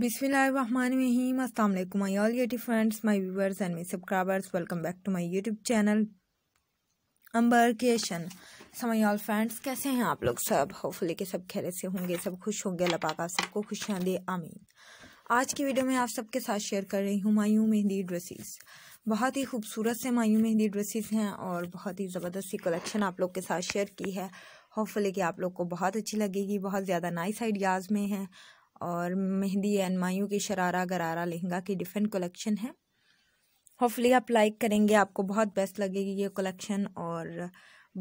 अस्सलाम वालेकुम my all येटी friends my viewers and my subscribers welcome back to my YouTube channel Amber creation all friends कैसे हैं आप लोग सब होपफुली के सब खैर से होंगे सब खुश होंगे अल्लाह पाक आप सबको खुशियाँ दे आमीन आज की वीडियो में आप सबके साथ शेयर कर रही हूँ मायूं मेहंदी ड्रेसेस बहुत ही खूबसूरत से मायूं मेहंदी ड्रेसेस हैं और बहुत ही ज़बरदस्त सी कलेक्शन आप लोग के साथ शेयर की है होपफुली कि आप लोग को बहुत अच्छी लगेगी बहुत ज़्यादा नाइस आइडियाज़ में हैं और मेहंदी एंड मायू की शरारा गरारा लहंगा की डिफरेंट कलेक्शन है होपफुली आप लाइक करेंगे आपको बहुत बेस्ट लगेगी ये कलेक्शन और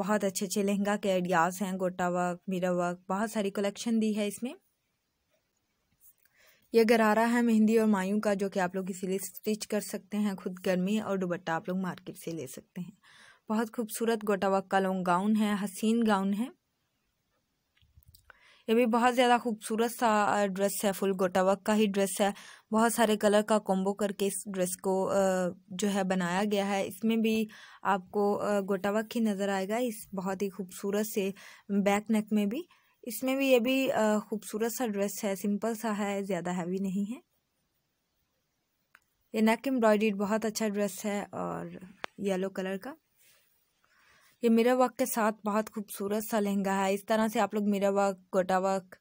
बहुत अच्छे अच्छे लहंगा के आइडियाज़ हैं गोटा वर्क मीरा वर्क बहुत सारी कलेक्शन दी है इसमें यह गरारा है मेहंदी और मायू का जो कि आप लोग इसीलिए स्टिच कर सकते हैं खुद गर्मी और दुबट्टा आप लोग मार्केट से ले सकते हैं बहुत खूबसूरत गोटा वर्क का लॉन्ग गाउन है हसीन गाउन है ये भी बहुत ज़्यादा खूबसूरत सा ड्रेस है फुल गोटा वर्क का ही ड्रेस है बहुत सारे कलर का कॉम्बो करके इस ड्रेस को जो है बनाया गया है इसमें भी आपको गोटा वर्क ही नज़र आएगा इस बहुत ही खूबसूरत से बैक नेक में भी इसमें भी ये भी खूबसूरत सा ड्रेस है सिंपल सा है ज़्यादा हैवी नहीं है ये नेक एम्ब्रॉयडरी बहुत अच्छा ड्रेस है और येलो कलर का ये मेरा वर्क के साथ बहुत खूबसूरत सा लहंगा है इस तरह से आप लोग मेरा work gota work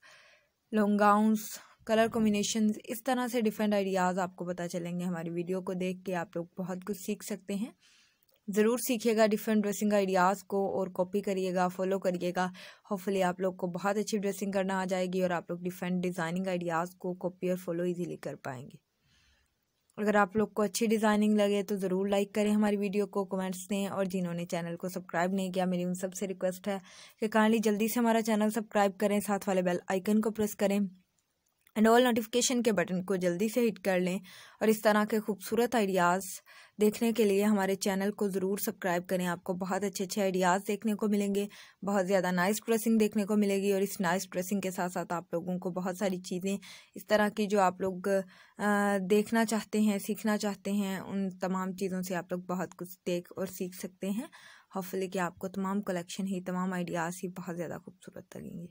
long gowns colour combination इस तरह से डिफरेंट आइडियाज़ आपको पता चलेंगे हमारी वीडियो को देख के आप लोग बहुत कुछ सीख सकते हैं ज़रूर सीखिएगा डिफरेंट ड्रेसिंग आइडियाज़ को और कॉपी करिएगा फॉलो करिएगा होपफुली आप लोग को बहुत अच्छी ड्रेसिंग करना आ जाएगी और आप लोग डिफरेंट डिज़ाइनिंग आइडियाज़ को कॉपी और फॉलो इजीली कर पाएंगे अगर आप लोग को अच्छी डिज़ाइनिंग लगे तो ज़रूर लाइक करें हमारी वीडियो को कमेंट्स दें और जिन्होंने चैनल को सब्सक्राइब नहीं किया मेरी उन सब से रिक्वेस्ट है कि काइंडली जल्दी से हमारा चैनल सब्सक्राइब करें साथ वाले बेल आइकन को प्रेस करें एंड ऑल नोटिफिकेशन के बटन को जल्दी से हिट कर लें और इस तरह के खूबसूरत आइडियाज़ देखने के लिए हमारे चैनल को ज़रूर सब्सक्राइब करें आपको बहुत अच्छे अच्छे आइडियाज़ देखने को मिलेंगे बहुत ज़्यादा नाइस ड्रेसिंग देखने को मिलेगी और इस नाइस ड्रेसिंग के साथ साथ आप लोगों को बहुत सारी चीज़ें इस तरह की जो आप लोग देखना चाहते हैं सीखना चाहते हैं उन तमाम चीज़ों से आप लोग बहुत कुछ देख और सीख सकते हैं होपफुली कि आपको तमाम कलेक्शन ही तमाम आइडियाज़ ही बहुत ज़्यादा खूबसूरत लगेंगे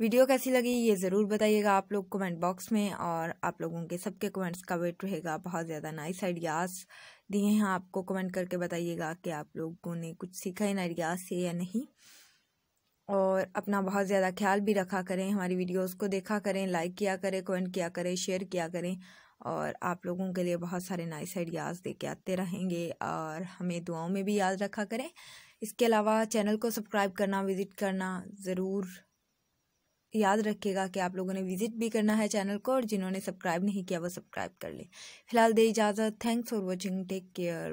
वीडियो कैसी लगी ये ज़रूर बताइएगा आप लोग कमेंट बॉक्स में और आप लोगों के सबके कमेंट्स का वेट रहेगा बहुत ज़्यादा नाइस आइडियाज़ दिए हैं आपको कमेंट करके बताइएगा कि आप लोगों ने कुछ सीखा इन आइडियाज़ से या नहीं और अपना बहुत ज़्यादा ख्याल भी रखा करें हमारी वीडियोस को देखा करें लाइक किया करें कमेंट किया करें शेयर किया करें और आप लोगों के लिए बहुत सारे नाइस आइडियाज़ दे के आते रहेंगे और हमें दुआओं में भी याद रखा करें इसके अलावा चैनल को सब्सक्राइब करना विज़िट करना ज़रूर याद रखिएगा कि आप लोगों ने विजिट भी करना है चैनल को और जिन्होंने सब्सक्राइब नहीं किया वो सब्सक्राइब कर ले फिलहाल दे इजाज़त thanks for watching take care